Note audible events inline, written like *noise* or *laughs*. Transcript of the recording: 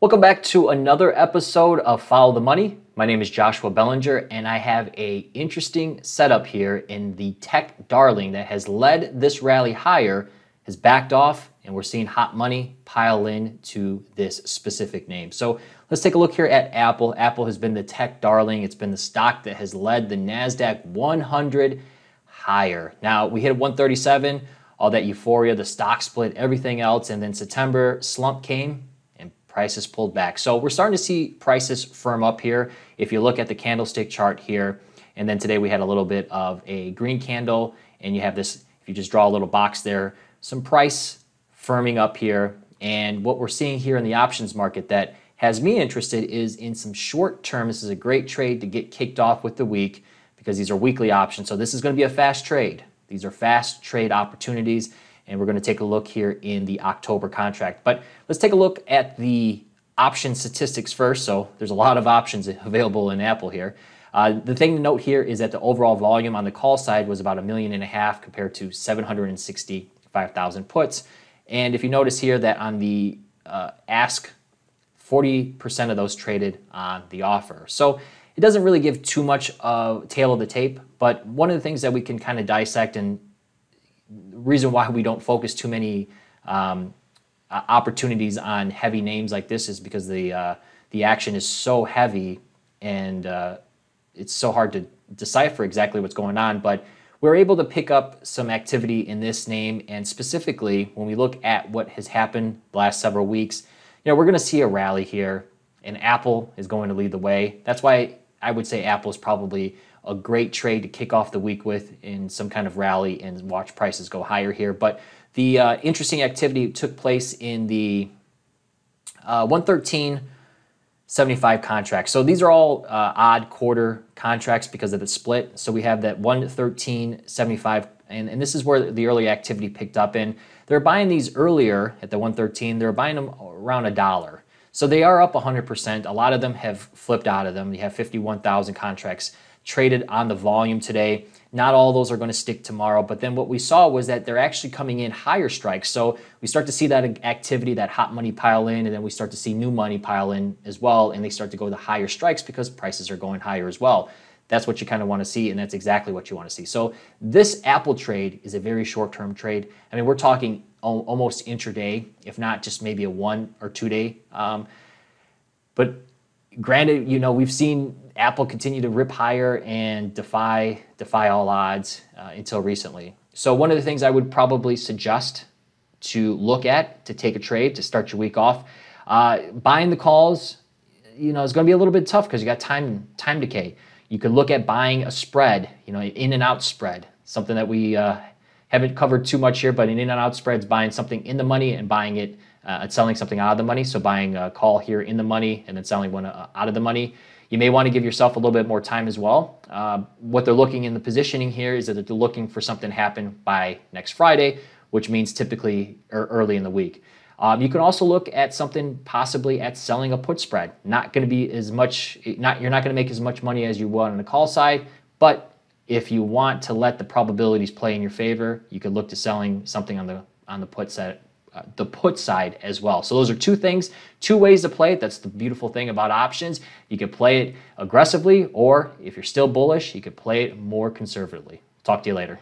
Welcome back to another episode of Follow the Money. My name is Joshua Bellinger and I have a interesting setup here in the tech darling that has led this rally higher, has backed off and we're seeing hot money pile in to this specific name. So, let's take a look here at Apple. Apple has been the tech darling. It's been the stock that has led the Nasdaq 100 higher. Now, we hit 137 all that euphoria, the stock split, everything else. And then September slump came prices pulled back. So we're starting to see prices firm up here. If you look at the candlestick chart here, and then today we had a little bit of a green candle, and you have this, if you just draw a little box there, some price firming up here. And what we're seeing here in the options market that has me interested is in some short term. This is a great trade to get kicked off with the week because these are weekly options. So this is going to be a fast trade. These are fast trade opportunities and we're going to take a look here in the October contract. But let's take a look at the option statistics first. So there's a lot of options *laughs* available in Apple here. Uh, the thing to note here is that the overall volume on the call side was about a million and a half compared to 765,000 puts. And if you notice here that on the uh, ask, 40% of those traded on the offer. So it doesn't really give too much of tail of the tape, but one of the things that we can kind of dissect and reason why we don't focus too many um, opportunities on heavy names like this is because the uh, the action is so heavy and uh, it's so hard to decipher exactly what's going on. But we're able to pick up some activity in this name, and specifically when we look at what has happened the last several weeks, you know we're going to see a rally here, and Apple is going to lead the way. That's why I would say Apple is probably a great trade to kick off the week with in some kind of rally and watch prices go higher here. But the uh, interesting activity took place in the uh, 113. contracts. So these are all uh, odd quarter contracts because of the split. So we have that 113.75, and, and this is where the early activity picked up. And they're buying these earlier at the 113. They're buying them around a dollar. So they are up 100%. A lot of them have flipped out of them. You have 51,000 contracts traded on the volume today. Not all those are going to stick tomorrow. But then what we saw was that they're actually coming in higher strikes. So we start to see that activity, that hot money pile in, and then we start to see new money pile in as well. And they start to go to higher strikes because prices are going higher as well that's what you kind of want to see, and that's exactly what you want to see. So this Apple trade is a very short-term trade. I mean, we're talking almost intraday, if not just maybe a one or two day. Um, but granted, you know we've seen Apple continue to rip higher and defy defy all odds uh, until recently. So one of the things I would probably suggest to look at to take a trade to start your week off, uh, buying the calls, you know, is going to be a little bit tough because you got time time decay. You could look at buying a spread, you know, in and out spread, something that we uh, haven't covered too much here, but an in and out spread is buying something in the money and buying it uh, and selling something out of the money. So buying a call here in the money and then selling one uh, out of the money. You may want to give yourself a little bit more time as well. Uh, what they're looking in the positioning here is that they're looking for something to happen by next Friday, which means typically er, early in the week. Um, you can also look at something possibly at selling a put spread. Not going to be as much, not you're not going to make as much money as you would on the call side, but if you want to let the probabilities play in your favor, you could look to selling something on the on the put set uh, the put side as well. So those are two things, two ways to play it. That's the beautiful thing about options. You could play it aggressively, or if you're still bullish, you could play it more conservatively. Talk to you later.